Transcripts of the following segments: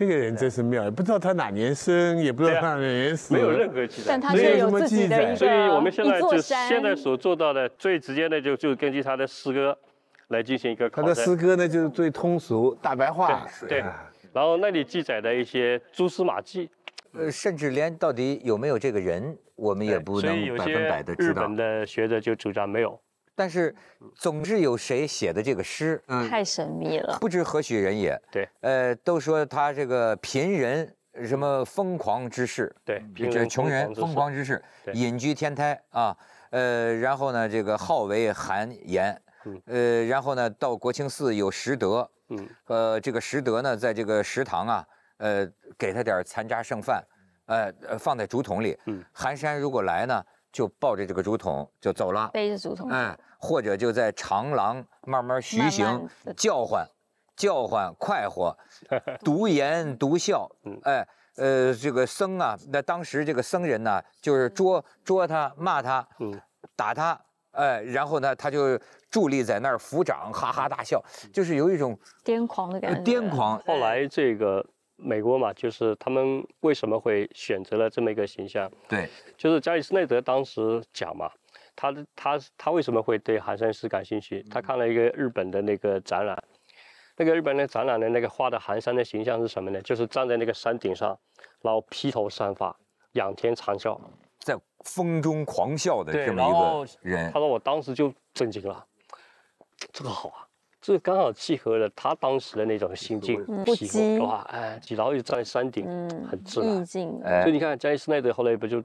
这个人真是妙，也不知道他哪年生，也不知道他哪年死，没有任何记载，所以有什么记载？所以我们现在就现在所做到的最直接的，就就根据他的诗歌来进行一个考他的诗歌呢，就是最通俗大白话，对。然后那里记载的一些蛛丝马迹，呃，甚至连到底有没有这个人，我们也不能百分百的知道。日本的学者就主张没有。但是，总是有谁写的这个诗？嗯，太神秘了，不知何许人也。对，呃，都说他这个贫人什么疯狂之事，对，穷人疯狂之事，隐居天台啊，呃，然后呢，这个号为寒岩，呃，然后呢，到国清寺有拾得，嗯，呃，这个拾得呢，在这个食堂啊，呃，给他点残渣剩饭，呃，放在竹筒里，寒山如果来呢，就抱着这个竹筒就走了，背着竹筒，嗯。或者就在长廊慢慢徐行，叫唤，叫唤，快活，独言独笑。哎，呃，这个僧啊，那当时这个僧人呢，就是捉捉他，骂他，打他，哎，然后呢，他就伫立在那儿，抚掌哈哈大笑，就是有一种癫狂的感觉。癫狂。后来这个美国嘛，就是他们为什么会选择了这么一个形象？对，就是加里斯内德当时讲嘛。他他他为什么会对寒山寺感兴趣？他看了一个日本的那个展览，那个日本的展览的那个画的寒山的形象是什么呢？就是站在那个山顶上，然后披头散发，仰天长啸，在风中狂笑的这么一个人。他说：“我当时就震惊了，这个好啊，这刚好契合了他当时的那种心境、不惯，对吧？哎，然后又在山顶，很自然。所以你看，加西斯奈德后来不就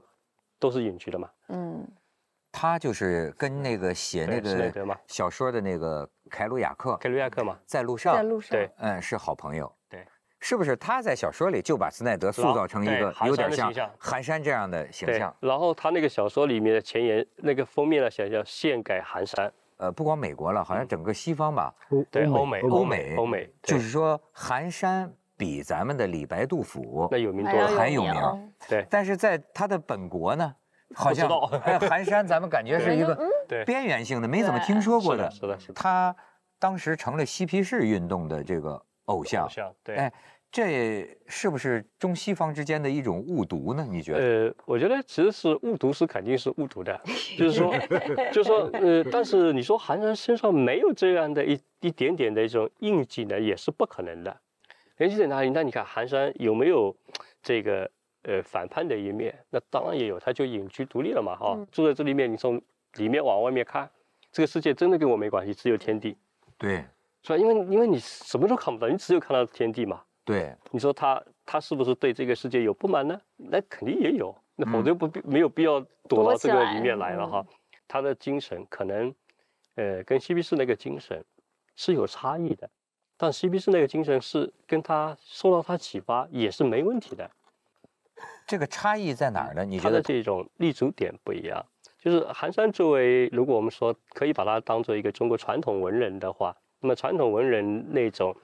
都是隐居的嘛？嗯。”他就是跟那个写那个小说的那个凯鲁亚克，凯鲁亚克嘛，在路上，在路上，对，嗯，是好朋友，对，是不是他在小说里就把斯奈德塑造成一个有点像寒山这样的形象？然后他那个小说里面的前言那个封面呢，写象，献给寒山。呃，不光美国了，好像整个西方吧，对欧美欧美欧美，就是说寒山比咱们的李白杜甫那有名多了，很有名，对。但是在他的本国呢？好像哎，寒山，咱们感觉是一个对边缘性的，没怎么听说过的。是的，是的。他当时成了嬉皮士运动的这个偶像。偶像，对。哎，这是不是中西方之间的一种误读呢？你觉得？呃，我觉得其实是误读，是肯定是误读的。就是说，就是说，呃，但是你说寒山身上没有这样的一一点点的一种印记呢，也是不可能的。系在哪里？那你看寒山有没有这个？呃，反叛的一面，那当然也有，他就隐居独立了嘛，哈，住在这里面，你从里面往外面看，这个世界真的跟我没关系，只有天地，对，是吧？因为因为你什么都看不到，你只有看到天地嘛，对。你说他他是不是对这个世界有不满呢？那肯定也有，那否则不必没有必要躲到这个里面来了哈。他的精神可能，呃，跟西比士那个精神是有差异的，但西比士那个精神是跟他受到他启发也是没问题的。这个差异在哪儿呢？你觉得这种立足点不一样，就是寒山作为，如果我们说可以把它当做一个中国传统文人的话，那么传统文人那种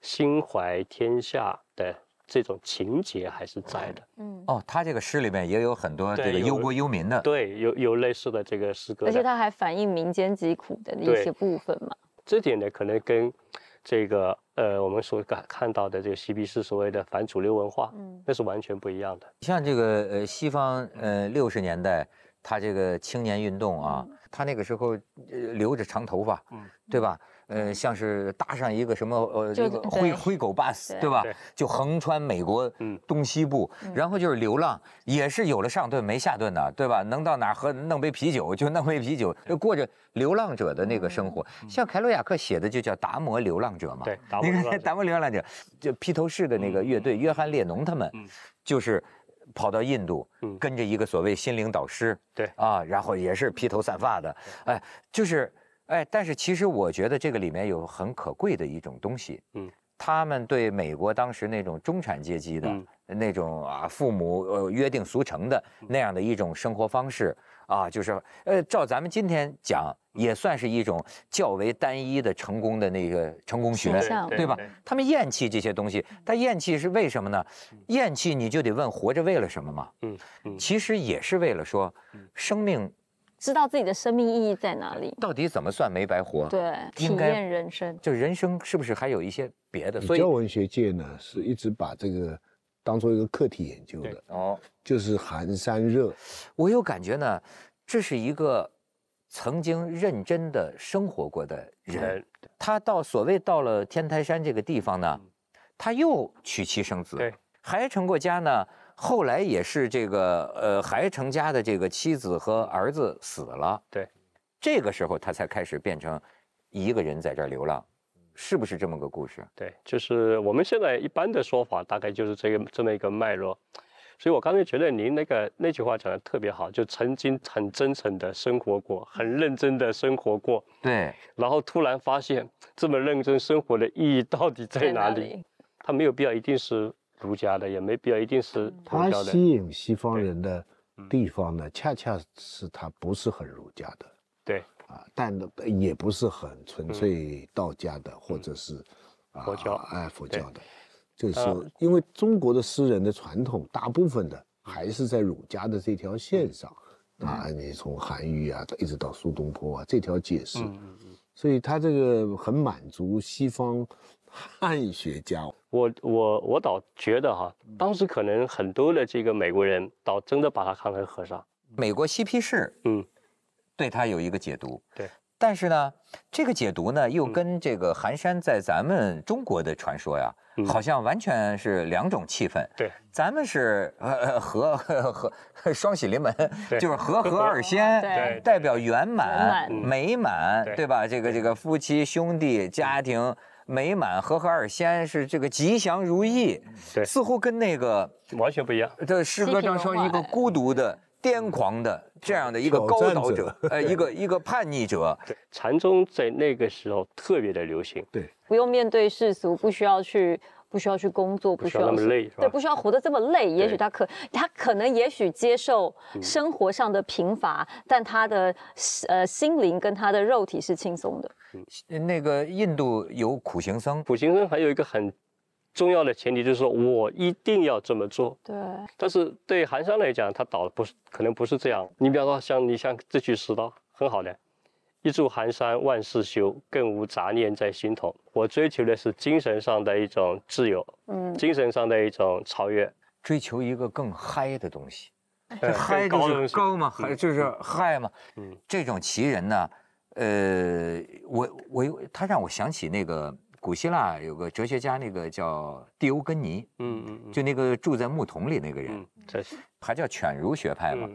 心怀天下的这种情结还是在的。嗯，哦，他这个诗里面也有很多这个忧国忧民的，对，有有类似的这个诗歌，而且他还反映民间疾苦的一些部分嘛。这点呢，可能跟这个。呃，我们所感看到的这个西比是所谓的反主流文化，嗯，那是完全不一样的。像这个呃，西方呃六十年代，他这个青年运动啊，他那个时候呃留着长头发，嗯，对吧？呃，像是搭上一个什么呃这个灰灰狗 bus，对吧？就横穿美国东西部，然后就是流浪，也是有了上顿没下顿的，对吧？能到哪儿喝弄杯啤酒就弄杯啤酒，就过着流浪者的那个生活。像凯鲁亚克写的就叫达摩流浪者嘛，对，你看达摩流浪者，就披头士的那个乐队约翰列侬他们，就是跑到印度，跟着一个所谓心灵导师，对啊，然后也是披头散发的，哎，就是。哎，但是其实我觉得这个里面有很可贵的一种东西。嗯，他们对美国当时那种中产阶级的那种啊，父母呃约定俗成的那样的一种生活方式啊，就是呃，照咱们今天讲，也算是一种较为单一的成功的那个成功学，对吧？他们厌弃这些东西，但厌弃是为什么呢？厌弃你就得问活着为了什么嘛。嗯嗯，其实也是为了说，生命。知道自己的生命意义在哪里？到底怎么算没白活？对，体验人生，就人生是不是还有一些别的？所以文学界呢，是一直把这个当做一个课题研究的。哦，就是寒山热。我又感觉呢，这是一个曾经认真的生活过的人。他到所谓到了天台山这个地方呢，他又娶妻生子，对，还成过家呢。后来也是这个，呃，还成家的这个妻子和儿子死了，对，这个时候他才开始变成一个人在这儿流浪，是不是这么个故事？对，就是我们现在一般的说法，大概就是这个这么一个脉络。所以我刚才觉得您那个那句话讲得特别好，就曾经很真诚的生活过，很认真的生活过，对，然后突然发现这么认真生活的意义到底在哪里？他没有必要一定是。儒家的也没必要一定是他吸引西方人的地方呢，恰恰是他不是很儒家的，对啊，但的也不是很纯粹道家的，或者是佛教哎佛教的，就是说，因为中国的诗人的传统大部分的还是在儒家的这条线上啊，你从韩愈啊一直到苏东坡啊这条解释，所以他这个很满足西方汉学家。我我我倒觉得哈，当时可能很多的这个美国人倒真的把他看成和尚。美国嬉皮士嗯，对他有一个解读。对，但是呢，这个解读呢又跟这个寒山在咱们中国的传说呀，好像完全是两种气氛。对，咱们是和和和双喜临门，就是和和 二仙，代表圆满美满，对吧？这个这个夫妻兄弟家庭。美满和合二仙是这个吉祥如意，对，似乎跟那个完全不一样。这诗歌当中一个孤独的、癫狂的这样的一个高导者，呃，一个一个叛逆者。对，禅宗在那个时候特别的流行。对，不用面对世俗，不需要去。不需要去工作，不需要那么累，对，不需要活得这么累。也许他可，他可能也许接受生活上的贫乏，但他的呃心灵跟他的肉体是轻松的。嗯，那个印度有苦行僧，苦行僧还有一个很重要的前提就是说我一定要这么做。对，但是对寒商来讲，他倒不是可能不是这样。你比方说像你像这句石刀很好的。一柱寒山万事休，更无杂念在心头。我追求的是精神上的一种自由，嗯，精神上的一种超越，追求一个更嗨的东西。这嗨就是高嘛，嗨就是嗨嘛。嗯，这种奇人呢，呃，我我他让我想起那个古希腊有个哲学家，那个叫狄欧根尼，嗯嗯，就那个住在木桶里那个人，这是还叫犬儒学派嘛？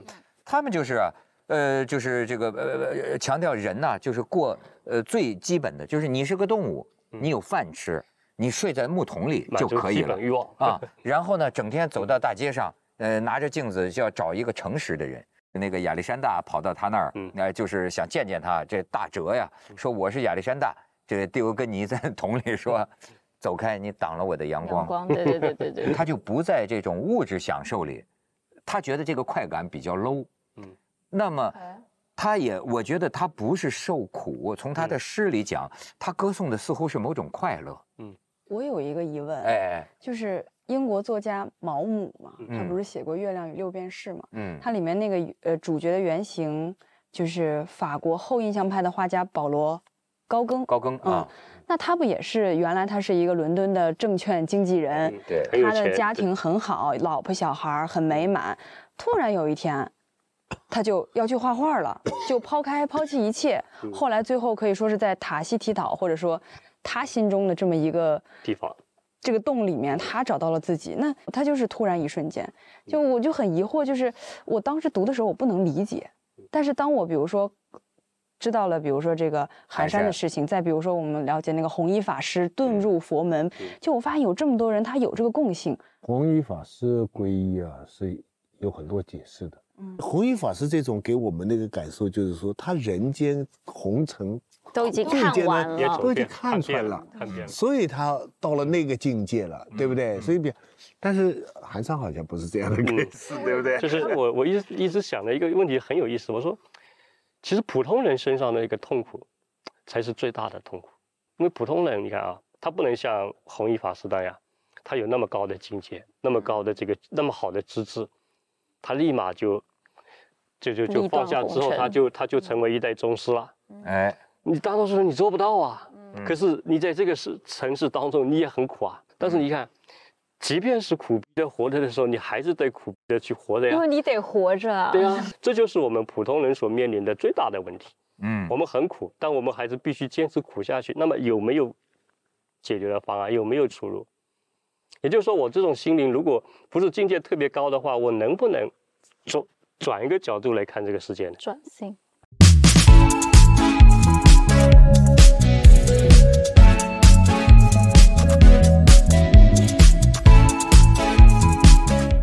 他们就是。呃，就是这个呃呃强调人呢，就是过呃最基本的，就是你是个动物，你有饭吃，你睡在木桶里就可以了啊。然后呢，整天走到大街上，呃，拿着镜子就要找一个诚实的人。那个亚历山大跑到他那儿，哎，就是想见见他。这大哲呀，说我是亚历山大。这个丢根尼在桶里说，走开，你挡了我的阳光。阳光对对对对，他就不在这种物质享受里，他觉得这个快感比较 low。那么，他也，我觉得他不是受苦。从他的诗里讲，他歌颂的似乎是某种快乐。嗯，我有一个疑问，哎，就是英国作家毛姆嘛，他不是写过《月亮与六便士》嘛？嗯，他里面那个呃主角的原型就是法国后印象派的画家保罗·高更。高更啊，那他不也是原来他是一个伦敦的证券经纪人？对，他的家庭很好，老婆小孩很美满。突然有一天。他就要去画画了，就抛开抛弃一切。后来最后可以说是在塔西提岛，或者说他心中的这么一个地方，这个洞里面，他找到了自己。那他就是突然一瞬间，就我就很疑惑，就是我当时读的时候我不能理解，但是当我比如说知道了，比如说这个寒山的事情，再比如说我们了解那个弘一法师遁入佛门，就我发现有这么多人，他有这个共性。弘一法师皈依啊，是有很多解释的。弘一法师这种给我们那个感受，就是说他人间红尘都已经看完了，都已经看来了，看见了，所以他到了那个境界了，对不对？所以比，但是韩商好像不是这样的意思，对不对？就是我我一直一直想的一个问题很有意思，我说，其实普通人身上的一个痛苦，才是最大的痛苦，因为普通人你看啊，他不能像弘一法师那样，他有那么高的境界，那么高的这个那么好的资质。他立马就，就就就放下之后，他就他就成为一代宗师了。哎，你大多数人你做不到啊。嗯。可是你在这个市城市当中，你也很苦啊。但是你看，即便是苦逼的活着的时候，你还是得苦逼的去活着呀。因为你得活着。对啊。这就是我们普通人所面临的最大的问题。嗯。我们很苦，但我们还是必须坚持苦下去。那么有没有解决的方案？有没有出路？也就是说，我这种心灵，如果不是境界特别高的话，我能不能转转一个角度来看这个世界呢？转性。